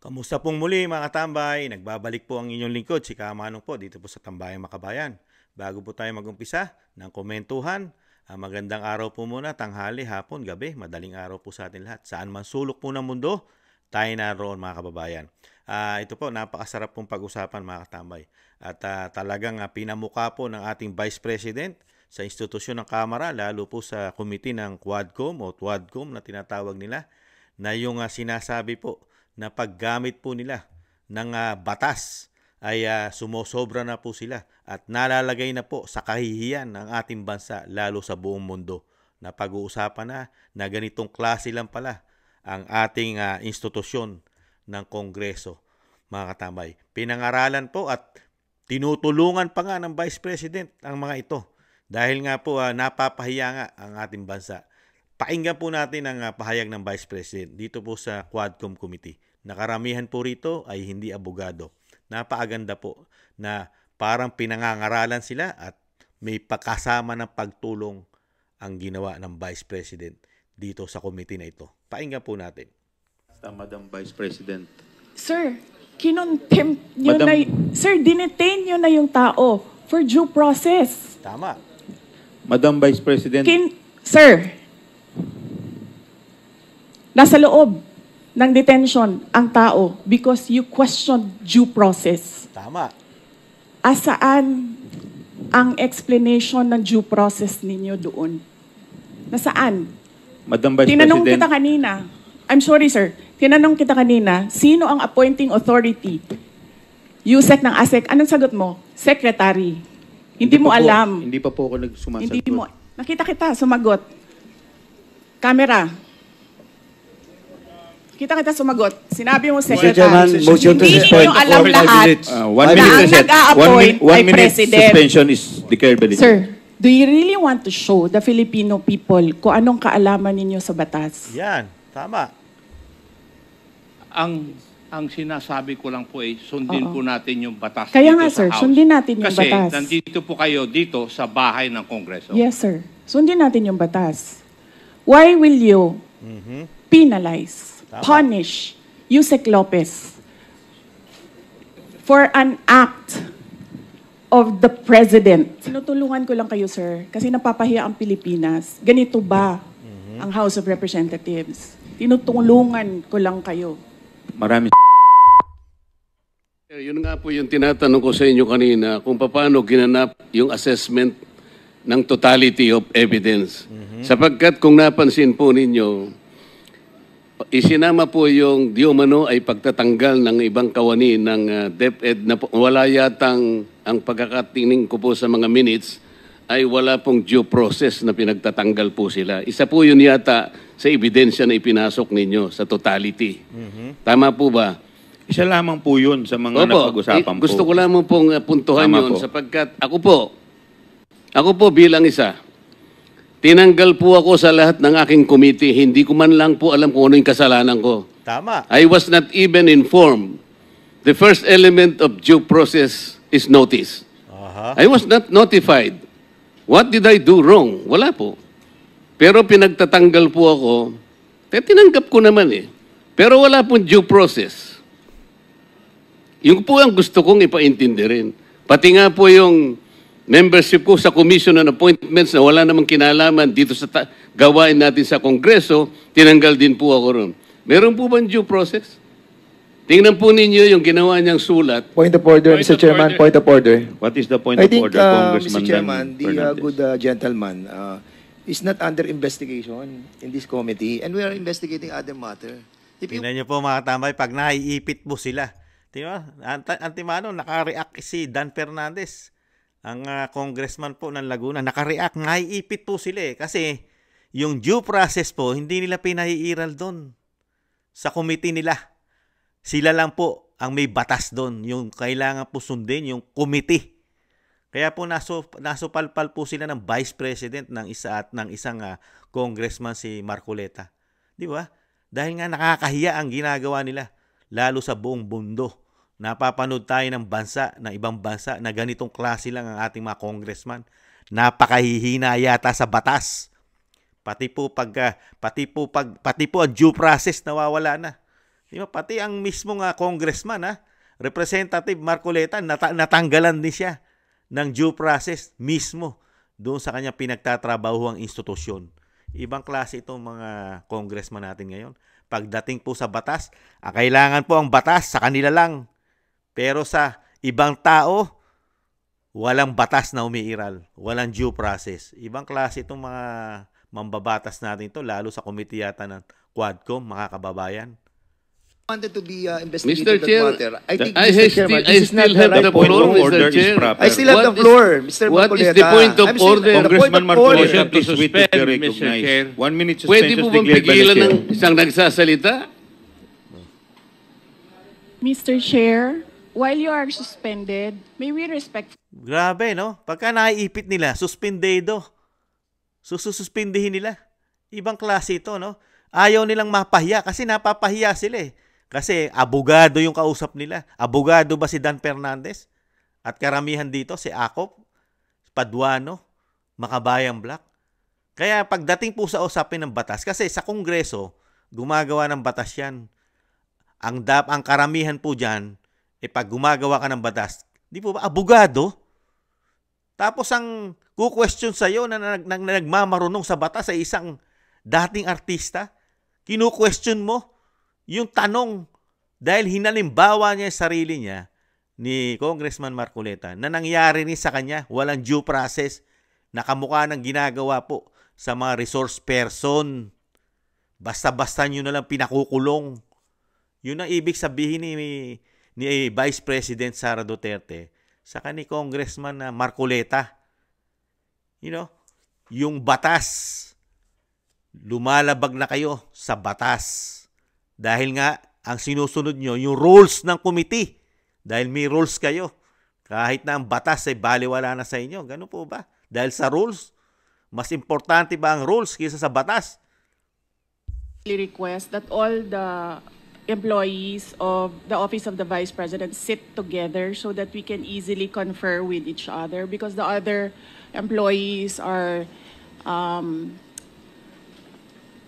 Kamusta pong muli mga tambay? Nagbabalik po ang inyong lingkod, si Kamanong po dito po sa Tambayang Makabayan. Bago po tayo magumpisa ng komentuhan, ah, magandang araw po muna, tanghali, hapon, gabi, madaling araw po sa atin lahat. Saan man sulok po ng mundo, tayo na roon mga kababayan. Uh, ito po, napakasarap pong pag-usapan mga tambay. At uh, talagang uh, pinamuka po ng ating Vice President sa institusyon ng Kamara, lalo po sa committee ng Quadcom o Quadcom na tinatawag nila, na yung uh, sinasabi po na paggamit po nila ng uh, batas ay uh, sumosobra na po sila at nalalagay na po sa kahihiyan ng ating bansa lalo sa buong mundo. na pag uusapan na na ganitong klase lang pala ang ating uh, institusyon ng Kongreso, mga katambay. Pinangaralan po at tinutulungan pa nga ng Vice President ang mga ito dahil nga po uh, napapahiya nga ang ating bansa. Pakinggan po natin ang ah, pahayag ng Vice President dito po sa Quadcom Committee. Nakaramihan po rito ay hindi abogado. Napakaganda po na parang pinangangaralan sila at may pakasama ng pagtulong ang ginawa ng Vice President dito sa committee na ito. Pakinggan po natin. Madam Vice President. Sir, kinontempt nyo Madam... na, sir, dinetain nyo na yung tao for due process. Tama. Madam Vice President. Kin, sir, Nasa loob ng detention ang tao because you questioned due process. Tama. Asaan ang explanation ng due process ninyo doon? Nasaan? Madam Vice Tinanong President. kita kanina. I'm sorry, sir. Tinanong kita kanina, sino ang appointing authority? USEC ng ASEC. Anong sagot mo? Secretary. Hindi, hindi mo alam. Po, hindi pa po ako nagsumasagot. Hindi mo. Nakita kita, sumagot. Camera. Kita kita sumagot. Sinabi mo, Secretary, Chairman, hindi suspend. alam lahat Uh, one na minute ang nag-a-appoint minute, one ay President. suspension is declared by Sir, do you really want to show the Filipino people kung anong kaalaman ninyo sa batas? Yan, tama. Ang ang sinasabi ko lang po ay sundin Oo. po natin yung batas Kaya dito nga, sa sir, House. sundin natin yung Kasi batas. nandito po kayo dito sa bahay ng Kongreso. Yes, sir. Sundin natin yung batas. Why will you mm-hmm. penalize Tama. punish Yusek Lopez for an act of the president. Tinutulungan ko lang kayo, sir, kasi napapahiya ang Pilipinas. Ganito ba mm-hmm. ang House of Representatives? Tinutulungan ko lang kayo. Marami Eh, yun nga po yung tinatanong ko sa inyo kanina kung paano ginanap yung assessment ng totality of evidence. Mm-hmm. Sapagkat kung napansin po ninyo, Isinama po yung diumano ay pagtatanggal ng ibang kawani ng uh, DepEd na po, wala yatang ang pagkakatingin ko po sa mga minutes ay wala pong due process na pinagtatanggal po sila. Isa po yun yata sa ebidensya na ipinasok ninyo sa totality. Mm-hmm. Tama po ba? Isa lamang po yun sa mga Opo, napag-usapan eh, gusto po. Gusto ko lamang pong ah, puntuhan Tama yun po. sapagkat ako po, ako po bilang isa, Tinanggal po ako sa lahat ng aking committee. Hindi ko man lang po alam kung ano yung kasalanan ko. Tama. I was not even informed. The first element of due process is notice. Aha. I was not notified. What did I do wrong? Wala po. Pero pinagtatanggal po ako. Eh, tinanggap ko naman eh. Pero wala pong due process. Yung po ang gusto kong ipaintindi rin. Pati nga po yung membership ko sa Commission on Appointments na wala namang kinalaman dito sa gawain natin sa Kongreso, tinanggal din po ako ron. Meron po bang due process? Tingnan po ninyo yung ginawa niyang sulat. Point of order, point Mr. Of Chairman. Order. Point of order. What is the point I of think, order, uh, Congressman Mr. Chairman, the uh, good uh, gentleman uh, is not under investigation in this committee and we are investigating other matter. If Tingnan niyo po mga tambay, pag naiipit po sila. Di ba? Ant naka-react si Dan Fernandez ang uh, congressman po ng Laguna, nakareact, naiipit po sila eh. Kasi yung due process po, hindi nila pinahiiral doon sa committee nila. Sila lang po ang may batas doon, yung kailangan po sundin, yung committee. Kaya po naso, nasupalpal po sila ng vice president ng isa at ng isang uh, congressman si Marcoleta. Di ba? Dahil nga nakakahiya ang ginagawa nila, lalo sa buong bundo Napapanood tayo ng bansa, ng ibang bansa na ganitong klase lang ang ating mga congressman. Napakahihina yata sa batas. Pati po pag ah, pati po pag pati po ang due process nawawala na. Di ba? Pati ang mismong uh, congressman ha, ah, Representative Marcoleta nat- natanggalan din siya ng due process mismo doon sa kanya pinagtatrabaho ang institusyon. Ibang klase itong mga congressman natin ngayon. Pagdating po sa batas, ah, kailangan po ang batas sa kanila lang. Pero sa ibang tao, walang batas na umiiral, walang due process. Ibang klase itong mga mambabatas natin ito, lalo sa komite yata ng Quadcom, mga kababayan. wanted to be uh, investigated Mr. Chair, water. I think I, Mr. Chairman, I still have the, the floor, Mr. Chair. I still have the floor, Mr. What Maculeta. is the point of still, order? Congressman Marcoleta, to suspend, Mr. Chair. One minute suspension Pwede po bang pigilan ng isang nagsasalita? Mr. Chair, While you are suspended, may we respect... Grabe, no? Pagka naiipit nila, suspendedo. Susususpindihin nila. Ibang klase ito, no? Ayaw nilang mapahiya kasi napapahiya sila eh. Kasi abogado yung kausap nila. Abogado ba si Dan Fernandez? At karamihan dito, si Akop, Paduano, Makabayang Black. Kaya pagdating po sa usapin ng batas, kasi sa Kongreso, gumagawa ng batas yan. Ang, dap, ang karamihan po dyan, E pag gumagawa ka ng batas, di po ba, abogado? Tapos ang ku-question sa'yo na, na, na, na nagmamarunong sa batas sa isang dating artista, kinu mo yung tanong dahil hinalimbawa niya yung sarili niya ni Congressman Marcoleta na nangyari ni sa kanya, walang due process, nakamukha ng ginagawa po sa mga resource person. Basta-basta nyo na lang pinakukulong. Yun ang ibig sabihin ni ni Vice President Sara Duterte sa kani Congressman na ah, Marcoleta. You know, yung batas. Lumalabag na kayo sa batas. Dahil nga, ang sinusunod nyo, yung rules ng committee. Dahil may rules kayo. Kahit na ang batas ay baliwala na sa inyo. Ganun po ba? Dahil sa rules, mas importante ba ang rules kaysa sa batas? request that all the employees of the Office of the Vice President sit together so that we can easily confer with each other because the other employees are um,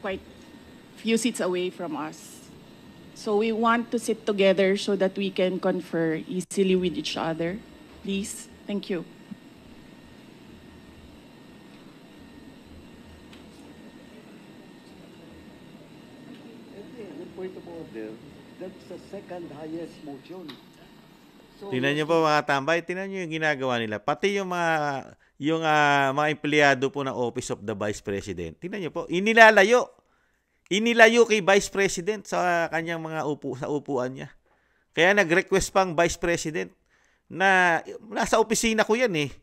quite few seats away from us. So we want to sit together so that we can confer easily with each other. Please, thank you. That's the second highest motion. So, Tingnan niyo po mga tambay, tingnan niyo yung ginagawa nila. Pati yung mga yung uh, mga empleyado po ng Office of the Vice President. Tingnan niyo po, inilalayo. Inilayo kay Vice President sa kanyang mga upo sa upuan niya. Kaya nag-request pang Vice President na nasa opisina ko 'yan eh.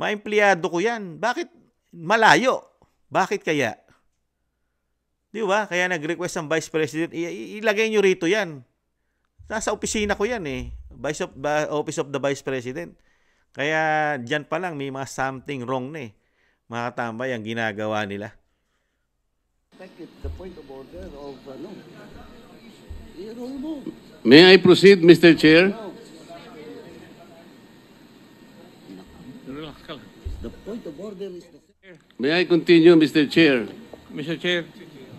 Mga empleyado ko 'yan. Bakit malayo? Bakit kaya? Di ba? Kaya nag-request ang Vice President, ilagay nyo rito yan. Nasa opisina ko yan eh. Vice of, Office of the Vice President. Kaya dyan pa lang may mga something wrong na eh. Makatambay ang ginagawa nila. The point of order of, ano, May I proceed, Mr. Chair? The point of order is the... May I continue, Mr. Chair? Mr. Chair,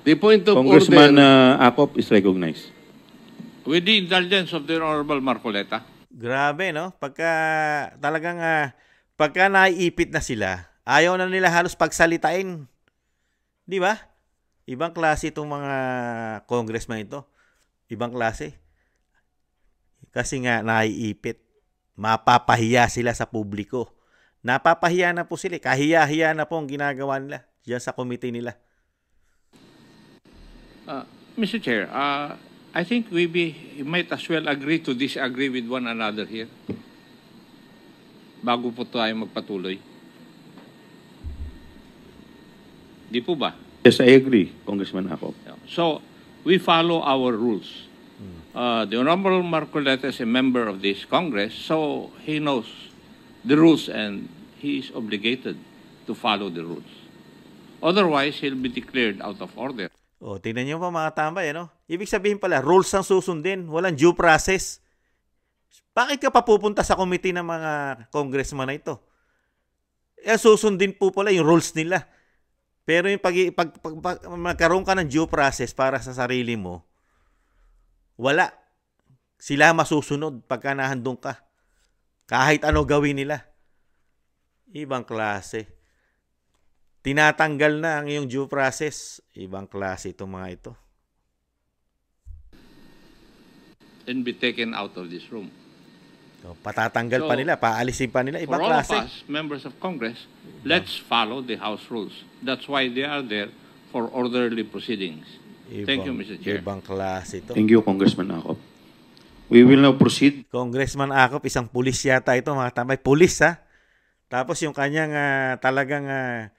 The point of Congressman order... Uh, Akop is recognized. With the indulgence of the Honorable Marcoleta. Grabe, no? Pagka talagang uh, pagka naiipit na sila, ayaw na nila halos pagsalitain. Di ba? Ibang klase itong mga congressman ito. Ibang klase. Kasi nga naiipit. Mapapahiya sila sa publiko. Napapahiya na po sila. Eh. Kahiya-hiya na po ang ginagawa nila dyan sa committee nila. Uh, Mr. Chair, uh, I think we be, might as well agree to disagree with one another here bago po tayo magpatuloy. Di po ba? Yes, I agree, Congressman ako. So, we follow our rules. Hmm. Uh, the Honorable Marcoleta is a member of this Congress, so he knows the rules and he is obligated to follow the rules. Otherwise, he'll be declared out of order. O, oh, tingnan nyo pa mga tambay, ano? Ibig sabihin pala, rules ang susundin. Walang due process. Bakit ka papupunta sa committee ng mga congressman na ito? Eh, susundin po pala yung rules nila. Pero yung pag, pag, pag, pag magkaroon ka ng due process para sa sarili mo, wala. Sila masusunod pagka nahandong ka. Kahit ano gawin nila. Ibang klase tinatanggal na ang iyong due process. Ibang klase itong mga ito. And be taken out of this room. So, patatanggal so, pa nila, paalisin pa nila, ibang klase. For all of us, members of Congress, let's follow the House rules. That's why they are there for orderly proceedings. Ibang, Thank you, Mr. Chair. Ibang klase ito. Thank you, Congressman Akop. We will now proceed. Congressman Akop, isang pulis yata ito, mga tambay. Pulis, ha? Tapos yung kanyang uh, talagang uh,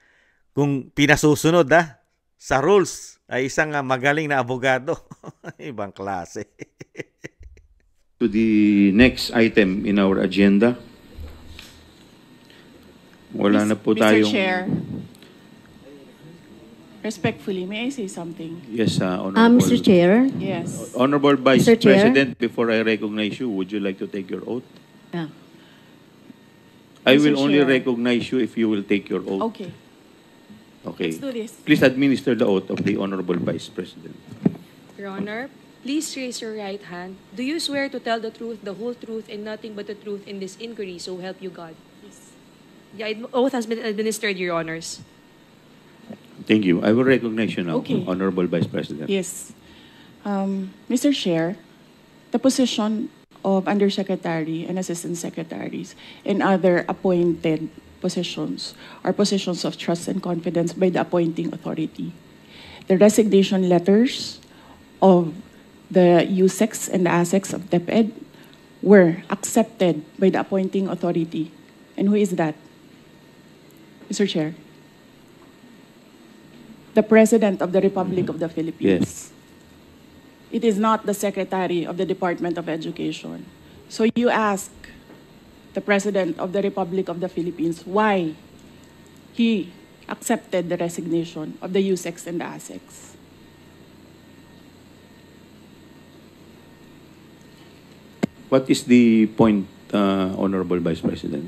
kung pinasusunod da ah, sa rules ay isang ah, magaling na abogado. Ibang klase. to the next item in our agenda. Wala Mr. na po tayo respectfully, may I say something? Yes, uh, Honorable... Um, Mr. Chair? Yes. Honorable Vice Mr. President, before I recognize you, would you like to take your oath? Yeah. I Mr. will Chair. only recognize you if you will take your oath. Okay. Okay. Let's do this. Please administer the oath of the Honorable Vice President. Your Honor, please raise your right hand. Do you swear to tell the truth, the whole truth, and nothing but the truth in this inquiry, so help you God? Yes. The oath has been administered, Your Honors. Thank you. I will recognize you now, okay. Honorable Vice President. Yes. Um, Mr. Chair, the position of Undersecretary and Assistant Secretaries and other appointed positions are positions of trust and confidence by the appointing authority. The resignation letters of the USEX and the ASEX of DepEd were accepted by the appointing authority. And who is that? Mr. Chair. The President of the Republic of the Philippines. Yes. It is not the Secretary of the Department of Education. So you ask the President of the Republic of the Philippines why he accepted the resignation of the USEX and the ASEX. What is the point, uh, Honorable Vice President?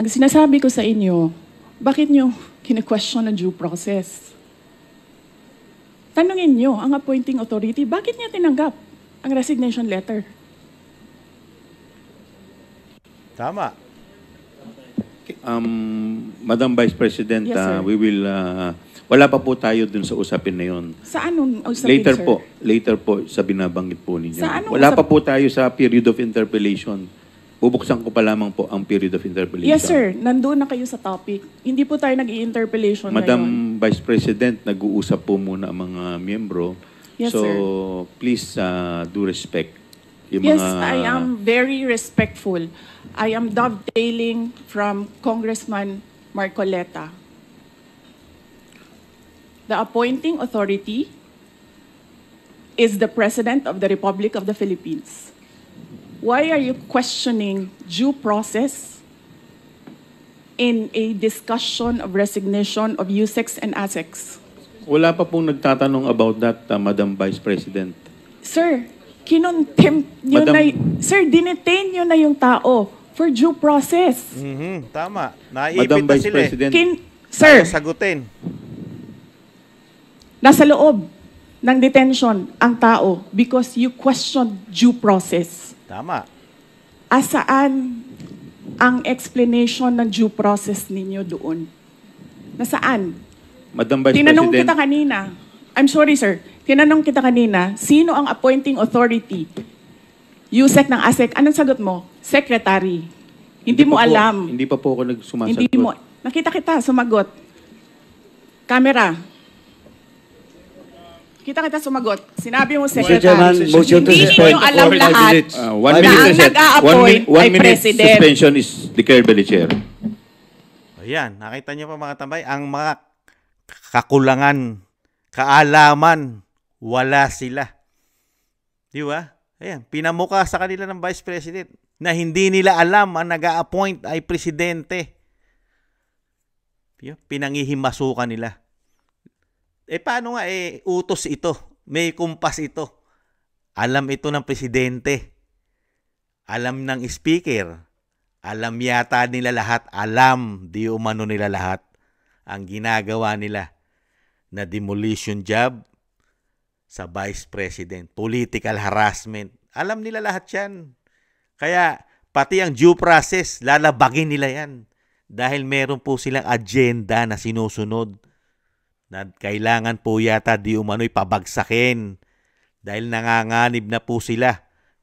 Ang sinasabi ko sa inyo, bakit nyo kine-question ang due process? Tanungin nyo ang appointing authority, bakit niya tinanggap ang resignation letter? Tama. Um, Madam Vice President, Yes, uh, we will... uh, wala pa po tayo dun sa usapin na yun. Sa anong usapin, later sir? po, later po sa binabanggit po ninyo. wala pa po tayo sa period of interpellation. Bubuksan ko pa lamang po ang period of interpellation. Yes, sir. Nandun na kayo sa topic. Hindi po tayo nag-i-interpellation ngayon. Madam Vice President, nag-uusap po muna ang mga miyembro. Yes, so, sir. please uh, do respect Yung yes, mga... I am very respectful. I am dovetailing from Congressman Marcoleta. The appointing authority is the President of the Republic of the Philippines. Why are you questioning due process in a discussion of resignation of USEX and ASEX? Wala pa pong nagtatanong about that, uh, Madam Vice President. Sir, kinontempt nyo Madam- na, sir, dinetain nyo na yung tao for due process. Mhm, tama. Naiipit Madam na Vice sila eh. President, Kin, sir, Sagutin. nasa loob ng detention ang tao because you questioned due process. Tama. Asaan ang explanation ng due process ninyo doon? Nasaan? Madam Vice Tinanong kita kanina. I'm sorry, sir. Tinanong kita kanina, sino ang appointing authority? USEC ng ASEC. Anong sagot mo? Secretary. Hindi, hindi mo alam. Po, hindi pa po ako nagsumasagot. Hindi mo. Nakita kita, sumagot. Camera. Kita kita sumagot. Sinabi mo, Secretary. Chairman, motion to Hindi ninyo alam lahat uh, one na minute, ang nag-a-appoint ay President. suspension is declared by the Chair. Ayan, nakita niyo pa mga tambay, ang mga kakulangan, kaalaman wala sila. Di ba? Ayan, pinamuka sa kanila ng Vice President na hindi nila alam ang nag appoint ay presidente. Pinangihimasukan nila. Eh paano nga, eh utos ito. May kumpas ito. Alam ito ng presidente. Alam ng speaker. Alam yata nila lahat. Alam di umano nila lahat ang ginagawa nila na demolition job sa vice president, political harassment. Alam nila lahat yan. Kaya pati ang due process, lalabagin nila yan. Dahil meron po silang agenda na sinusunod na kailangan po yata di umano'y pabagsakin dahil nanganganib na po sila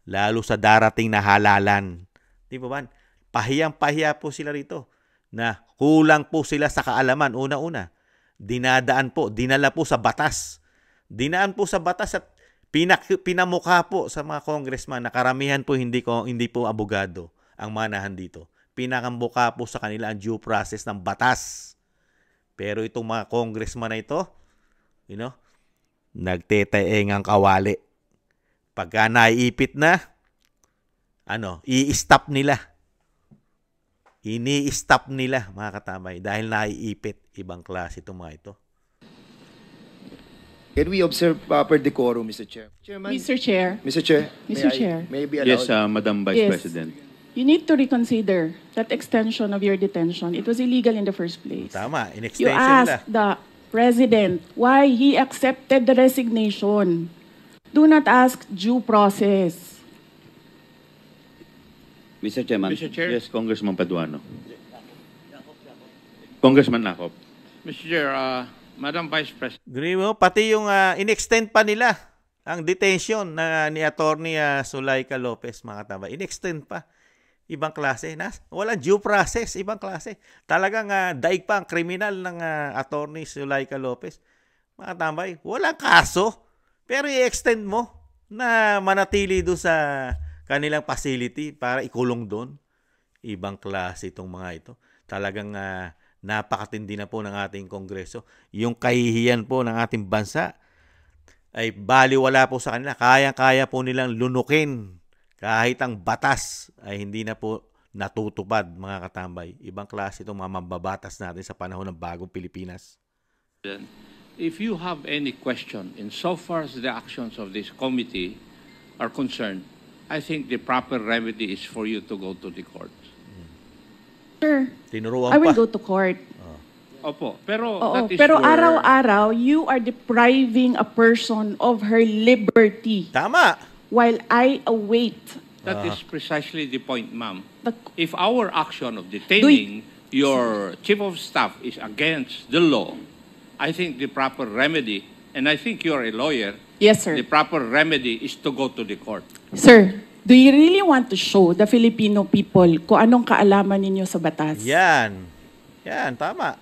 lalo sa darating na halalan. Di ba man? Pahiyang-pahiya po sila rito na kulang po sila sa kaalaman. Una-una, dinadaan po, dinala po sa batas dinaan po sa batas at pinak, pinamukha po sa mga congressman na karamihan po hindi, ko, hindi po abogado ang manahan dito. Pinakambuka po sa kanila ang due process ng batas. Pero itong mga congressman na ito, you know, nagtetaeng ang kawali. Pagka naiipit na, ano, i-stop nila. Ini-stop nila, mga katamay, dahil naiipit. Ibang klase itong mga ito. Can we observe proper uh, decorum, Mr. Chair? Chairman? Mr. Chair. Mr. Chair. Mr. May Chair. I, may I be allowed? Yes, uh, Madam Vice yes. President. You need to reconsider that extension of your detention. It was illegal in the first place. Tama, in-extension You asked the President why he accepted the resignation. Do not ask due process. Mr. Chairman. Mr. Chair. Yes, Congressman Paduano. Congressman Nakop. Mr. Chair, uh, Madam Vice President. Grimo, pati yung uh, inextend pa nila ang detention na ni Attorney uh, ah, Sulaika Lopez mga tama. Inextend pa. Ibang klase. Nas, walang due process. Ibang klase. Talagang uh, daig pa ang kriminal ng uh, Attorney Sulaika Lopez. Mga tambay, eh. walang kaso. Pero i-extend mo na manatili doon sa kanilang facility para ikulong doon. Ibang klase itong mga ito. Talagang uh, napakatindi na po ng ating Kongreso. Yung kahihiyan po ng ating bansa ay baliwala po sa kanila. Kaya-kaya po nilang lunukin kahit ang batas ay hindi na po natutupad mga katambay. Ibang klase itong mga mamambabatas natin sa panahon ng bagong Pilipinas. If you have any question in so far as the actions of this committee are concerned, I think the proper remedy is for you to go to the court. Sure. Tinuruan I will pa. go to court. Ah. Opo. Pero Oo, that is pero your- araw-araw, you are depriving a person of her liberty Tama. while I await That is ah. precisely the point, ma'am. the... If our action of detaining your chief of staff is against the law, I think the proper remedy, and I think you're a lawyer, Yes, sir. the proper remedy is to go to the court. Sir, Do you really want to show the Filipino people kung anong kaalaman ninyo sa batas? Yan. Yan, tama.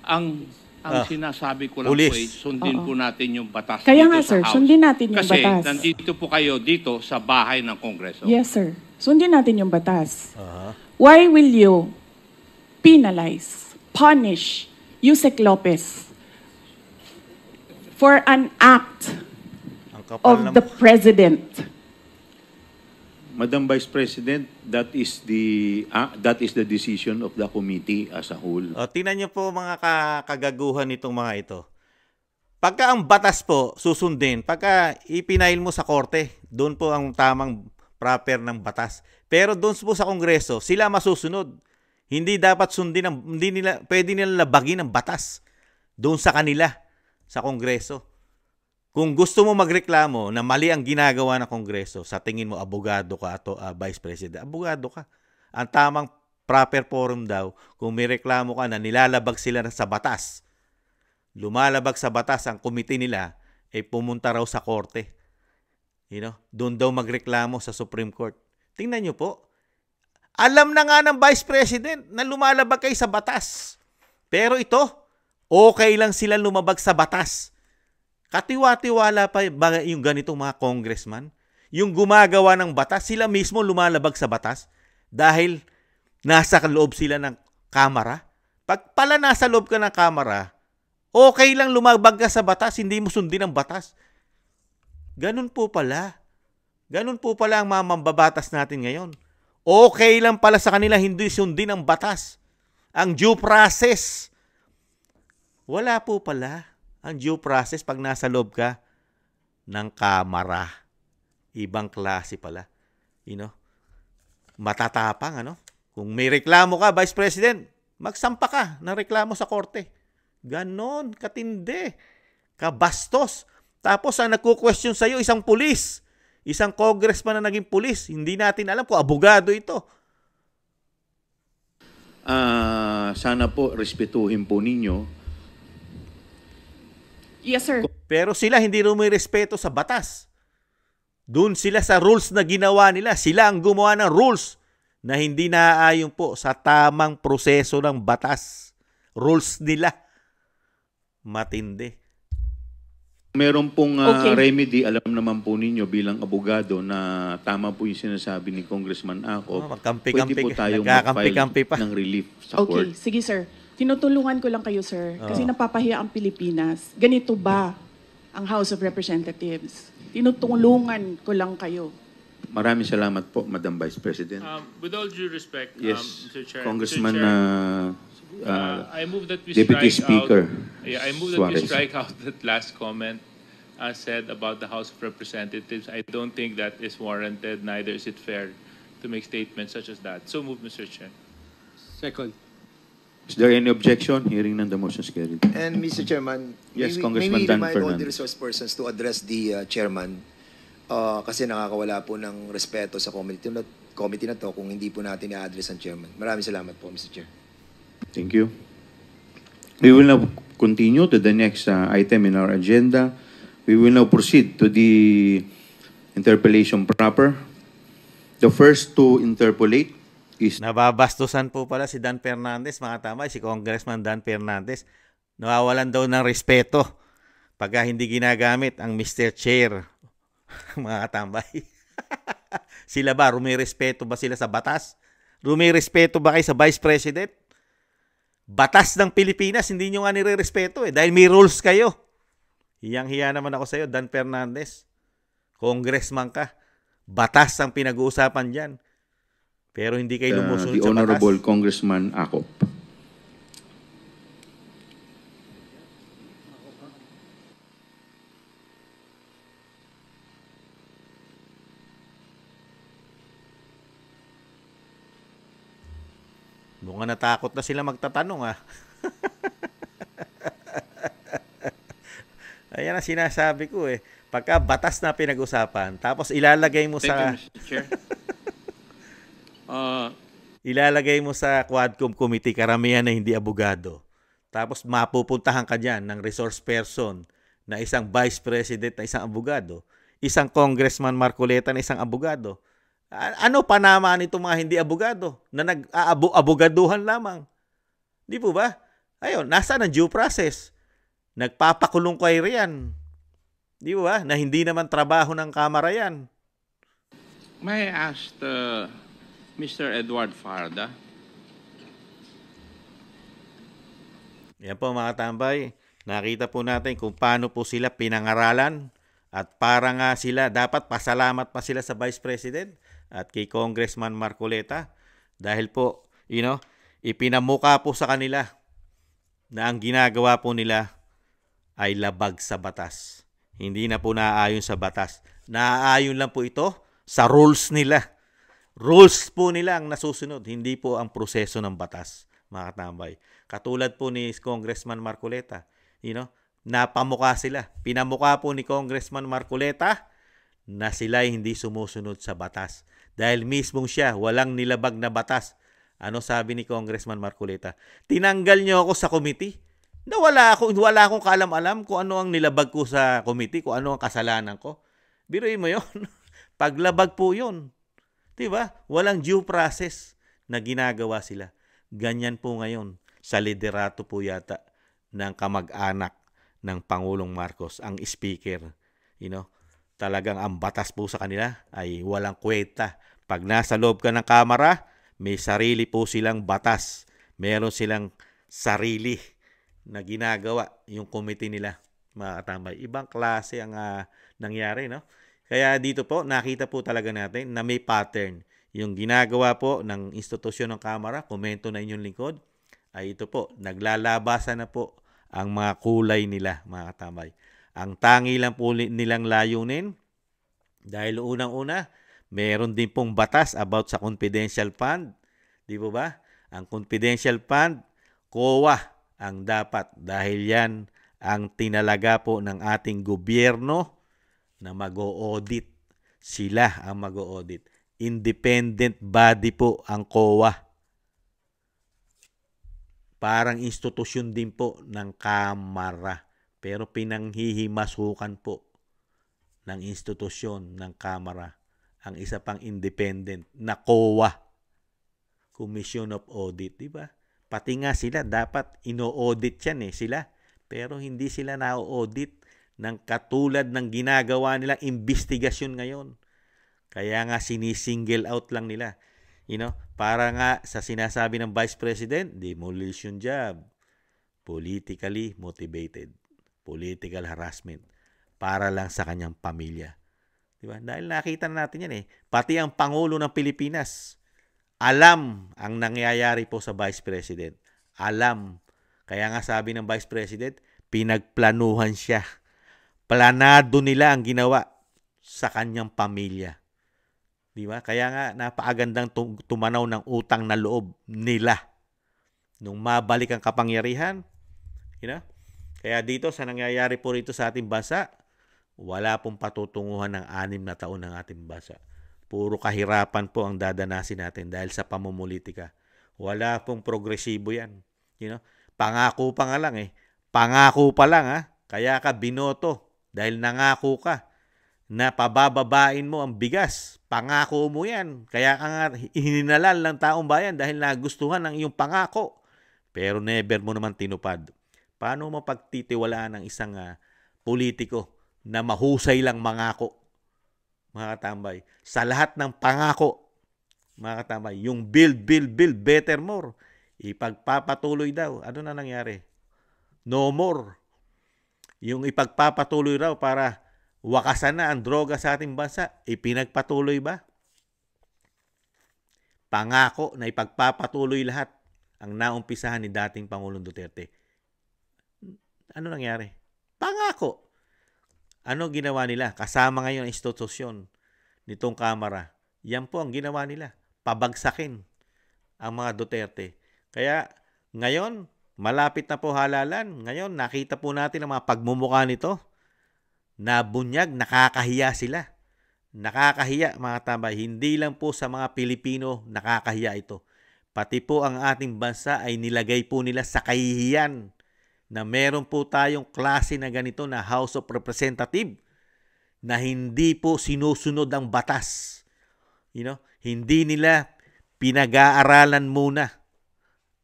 Ang ang Ah. sinasabi ko lang Pulis. po ay eh, sundin Oo. po natin yung batas Kaya dito nga, sa sir, House. sundin natin yung Kasi batas. nandito po kayo dito sa bahay ng Kongreso. Yes, sir. Sundin natin yung batas. Aha. Why will you penalize, punish Yusek Lopez for an act of the president Madam Vice President, that is the uh, that is the decision of the committee as a whole. O, tingnan niyo po mga ka- kagaguhan nitong mga ito. Pagka ang batas po susundin, pagka ipinail mo sa korte, doon po ang tamang proper ng batas. Pero doon po sa Kongreso, sila masusunod. Hindi dapat sundin ang hindi nila pwede nila labagin ang batas doon sa kanila sa Kongreso. Kung gusto mo magreklamo na mali ang ginagawa ng Kongreso, sa tingin mo abogado ka ato uh, ah, Vice President, abogado ka. Ang tamang proper forum daw kung may reklamo ka na nilalabag sila sa batas. Lumalabag sa batas ang komite nila ay eh pumunta raw sa korte. You know, doon daw magreklamo sa Supreme Court. Tingnan niyo po. Alam na nga ng Vice President na lumalabag kay sa batas. Pero ito, okay lang sila lumabag sa batas Katiwa-tiwala pa yung ganitong mga congressman, yung gumagawa ng batas, sila mismo lumalabag sa batas dahil nasa loob sila ng kamara. Pag pala nasa loob ka ng kamara, okay lang lumabag ka sa batas, hindi mo sundin ang batas. Ganun po pala. Ganun po pala ang mga mambabatas natin ngayon. Okay lang pala sa kanila hindi sundin ang batas. Ang due process. Wala po pala. Ang due process pag nasa loob ka ng kamara. Ibang klase pala. You know? Matatapang, ano? Kung may reklamo ka, Vice President, magsampa ka ng reklamo sa korte. Ganon, katindi, kabastos. Tapos ang nagko-question sa'yo, isang pulis, isang congressman na naging pulis, hindi natin alam kung abogado ito. Uh, sana po respetuhin po ninyo Yes, sir. Pero sila hindi respeto sa batas. Doon sila sa rules na ginawa nila. Sila ang gumawa ng rules na hindi naaayon po sa tamang proseso ng batas. Rules nila. Matindi. Meron pong uh, okay. remedy, alam naman po ninyo bilang abogado na tama po yung sinasabi ni Congressman Ako. Oh, ah, kampi, pwede po tayong mag ng relief sa okay. court. Okay, sige sir. Tinutulungan ko lang kayo, sir. Kasi Oo. Ah. napapahiya ang Pilipinas. Ganito ba ang House of Representatives? Tinutulungan ko lang kayo. Maraming salamat po, Madam Vice President. Um, With all due respect, um, Mr. Chair. Mr. Congressman Chair, uh, uh, uh, I move that we Deputy Speaker out, yeah, I move that we strike out that last comment uh, said about the House of Representatives. I don't think that is warranted, neither is it fair to make statements such as that. So move, Mr. Chair. Second. Is there any objection? Hearing none, the motion is carried. And Mr. Chairman, Yes, may, we- Congressman may we Dan remind all the resource persons to address the uh, chairman uh, kasi nakakawala po ng respeto sa committee na, committee na to kung hindi po natin i-address ang chairman. Maraming salamat po, Mr. Chair. Thank you. We will now continue to the next uh, item in our agenda. We will now proceed to the interpellation proper. The first to interpolate is nababastusan po pala si Dan Fernandez mga tama si Congressman Dan Fernandez nawawalan daw ng respeto pagka hindi ginagamit ang Mr. Chair mga tambay sila ba rumirespeto ba sila sa batas rumirespeto ba kayo sa Vice President batas ng Pilipinas hindi nyo nga nire-respeto eh dahil may rules kayo hiyang-hiya naman ako sa iyo Dan Fernandez congressman ka batas ang pinag-uusapan diyan pero hindi kayo ah, lumusunod uh, the Honorable Congressman Akop. Mukhang natakot na sila magtatanong ah. Ayan ang sinasabi ko eh. Pagka batas na pinag-usapan, tapos ilalagay mo Thank sa... You, Mr. Chair. Uh, Ilalagay mo sa Quadcom Committee karamihan na hindi abogado. Tapos mapupuntahan ka dyan ng resource person na isang vice president na isang abogado, isang congressman Marcoleta na isang abogado. A- ano panama nito mga hindi abogado na nag-abogaduhan lamang? Di po ba? Ayun, nasa ng due process. Nagpapakulong kayo riyan. Di ba? Na hindi naman trabaho ng kamara yan. May I ask the Mr. Edward Farda. Yan po mga tambay, nakita po natin kung paano po sila pinangaralan at para nga sila, dapat pasalamat pa sila sa Vice President at kay Congressman Marcoleta dahil po, you know, ipinamuka po sa kanila na ang ginagawa po nila ay labag sa batas. Hindi na po naaayon sa batas. Naaayon lang po ito sa rules nila rules po nila ang nasusunod, hindi po ang proseso ng batas, mga katambay. Katulad po ni Congressman Marcoleta, you know, napamuka sila. Pinamuka po ni Congressman Marcoleta na sila hindi sumusunod sa batas. Dahil mismong siya, walang nilabag na batas. Ano sabi ni Congressman Marcoleta? Tinanggal niyo ako sa committee na wala, ako, wala akong kaalam-alam kung ano ang nilabag ko sa committee, kung ano ang kasalanan ko. Biruin mo yon Paglabag po yon 'Di ba? Walang due process na ginagawa sila. Ganyan po ngayon sa liderato po yata ng kamag-anak ng Pangulong Marcos, ang speaker. You know, talagang ang batas po sa kanila ay walang kwenta. Pag nasa loob ka ng kamera, may sarili po silang batas. Meron silang sarili na ginagawa yung committee nila. Mga ibang klase ang uh, nangyari, no? Kaya dito po, nakita po talaga natin na may pattern. Yung ginagawa po ng institusyon ng Kamara, komento na inyong lingkod, ay ito po, naglalabasan na po ang mga kulay nila, mga katambay. Ang tangi lang po nilang layunin, dahil unang-una, meron din pong batas about sa confidential fund. Di ba ba? Ang confidential fund, kowa ang dapat dahil yan ang tinalaga po ng ating gobyerno na mag-o-audit. Sila ang mag-o-audit. Independent body po ang COA. Parang institusyon din po ng Kamara. Pero pinanghihimasukan po ng institusyon ng Kamara ang isa pang independent na COA, Commission of Audit, di ba? Pati nga sila, dapat ino-audit yan eh, sila. Pero hindi sila na-audit ng katulad ng ginagawa nilang investigasyon ngayon. Kaya nga sinisingle out lang nila. You know, para nga sa sinasabi ng Vice President, demolition job, politically motivated, political harassment, para lang sa kanyang pamilya. Di ba? Dahil nakita na natin yan eh. Pati ang Pangulo ng Pilipinas, alam ang nangyayari po sa Vice President. Alam. Kaya nga sabi ng Vice President, pinagplanuhan siya Planado nila ang ginawa sa kanyang pamilya. Di ba? Kaya nga napakagandang tumanaw ng utang na loob nila. Nung mabalik ang kapangyarihan, you know? Kaya dito sa nangyayari po rito sa ating bansa, wala pong patutunguhan ng anim na taon ng ating bansa. Puro kahirapan po ang dadanasin natin dahil sa pamumulitika. Wala pong progresibo yan. You know? Pangako pa nga lang eh. Pangako pa lang ha. Ah. Kaya ka binoto dahil nangako ka na pabababain mo ang bigas. Pangako mo yan. Kaya ka nga hininalal ng taong bayan dahil nagustuhan ang iyong pangako. Pero never mo naman tinupad. Paano mo pagtitiwalaan ng isang uh, politiko na mahusay lang mangako? Mga katambay, sa lahat ng pangako, mga katambay, yung build, build, build, better more. Ipagpapatuloy daw. Ano na nangyari? No more yung ipagpapatuloy raw para wakasan na ang droga sa ating bansa, ipinagpatuloy ba? Pangako na ipagpapatuloy lahat ang naumpisahan ni dating Pangulong Duterte. Ano nangyari? Pangako. Ano ginawa nila? Kasama ngayon ang institusyon nitong kamera. Yan po ang ginawa nila. Pabagsakin ang mga Duterte. Kaya ngayon, Malapit na po halalan. Ngayon, nakita po natin ang mga pagmumukha nito. Nabunyag, nakakahiya sila. Nakakahiya mga tambay. Hindi lang po sa mga Pilipino nakakahiya ito. Pati po ang ating bansa ay nilagay po nila sa kahihiyan na meron po tayong klase na ganito na House of Representative na hindi po sinusunod ang batas. You know, hindi nila pinag-aaralan muna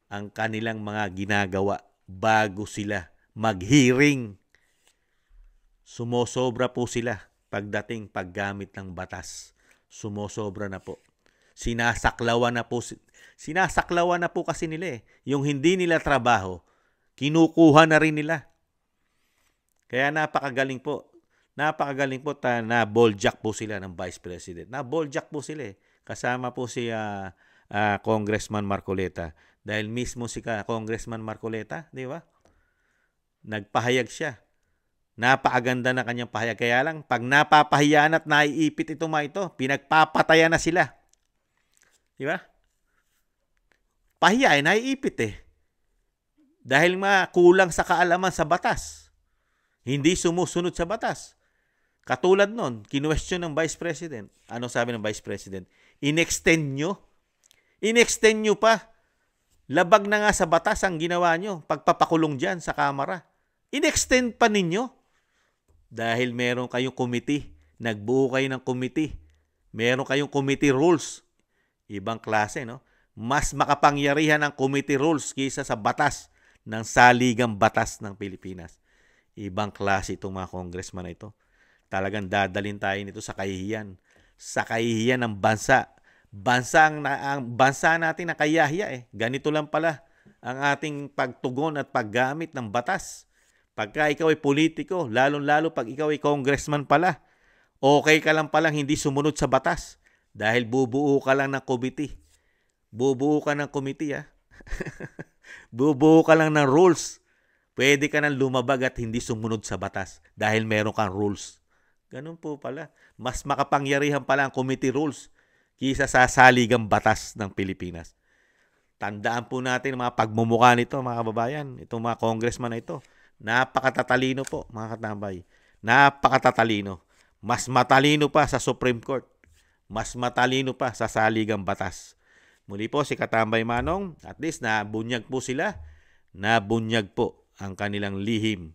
ang kanilang mga ginagawa bago sila maghearing. Sumosobra po sila pagdating paggamit ng batas. Sumosobra na po. Sinasaklawan na po sinasaklawan na po kasi nila eh. Yung hindi nila trabaho, kinukuha na rin nila. Kaya napakagaling po. Napakagaling po ta na boljack po sila ng Vice President. Na boljack po sila eh. Kasama po si uh, uh, Congressman Marcoleta dahil mismo si Congressman Marcoleta, di ba? Nagpahayag siya. Napakaganda na kanyang pahayag. Kaya lang, pag napapahiyaan at naiipit ito mga ito, pinagpapataya na sila. Di ba? Pahiya ay eh, naiipit eh. Dahil mga kulang sa kaalaman sa batas. Hindi sumusunod sa batas. Katulad nun, kinwestiyon ng Vice President. Ano sabi ng Vice President? Inextend nyo? Inextend nyo pa Labag na nga sa batas ang ginawa nyo, pagpapakulong dyan sa Kamara. Inextend pa ninyo dahil meron kayong committee, nagbuo kayo ng committee, meron kayong committee rules. Ibang klase, no? Mas makapangyarihan ang committee rules kaysa sa batas ng saligang batas ng Pilipinas. Ibang klase itong mga congressman na ito. Talagang dadalin tayo nito sa kahihiyan. Sa kahihiyan ng bansa bansang na, ang bansa natin nakayahya eh. Ganito lang pala ang ating pagtugon at paggamit ng batas. Pagka ikaw ay politiko, lalong-lalo pag ikaw ay congressman pala, okay ka lang palang hindi sumunod sa batas dahil bubuo ka lang ng komite. Bubuo ka ng komite ah. bubuo ka lang ng rules. Pwede ka nang lumabag at hindi sumunod sa batas dahil meron kang rules. Ganun po pala. Mas makapangyarihan pala ang committee rules kisa sa saligang batas ng Pilipinas. Tandaan po natin mga pagmumukha nito mga kababayan, itong mga congressman na ito. Napakatatalino po mga katambay. Napakatatalino. Mas matalino pa sa Supreme Court. Mas matalino pa sa saligang batas. Muli po si Katambay Manong, at least nabunyag po sila. Nabunyag po ang kanilang lihim.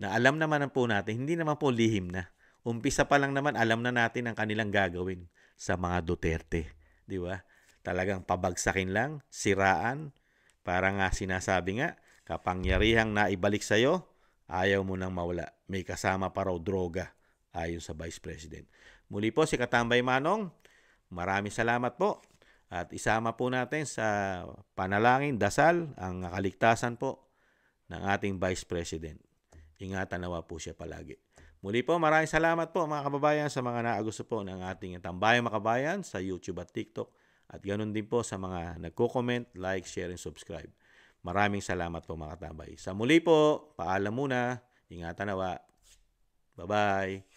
Na alam naman po natin, hindi naman po lihim na. Umpisa pa lang naman alam na natin ang kanilang gagawin sa mga Duterte. Di ba? Talagang pabagsakin lang, siraan. Para nga sinasabi nga, kapangyarihang naibalik sa'yo, ayaw mo nang mawala. May kasama pa raw droga, ayon sa Vice President. Muli po si Katambay Manong, maraming salamat po. At isama po natin sa panalangin, dasal, ang kaligtasan po ng ating Vice President. Ingatan nawa po siya palagi. Muli po, maraming salamat po mga kababayan sa mga naagusto po ng ating tambayang makabayan sa YouTube at TikTok at ganun din po sa mga nagko-comment, like, share, and subscribe. Maraming salamat po mga katambay. Sa muli po, paalam muna, ingatan nawa. Bye-bye!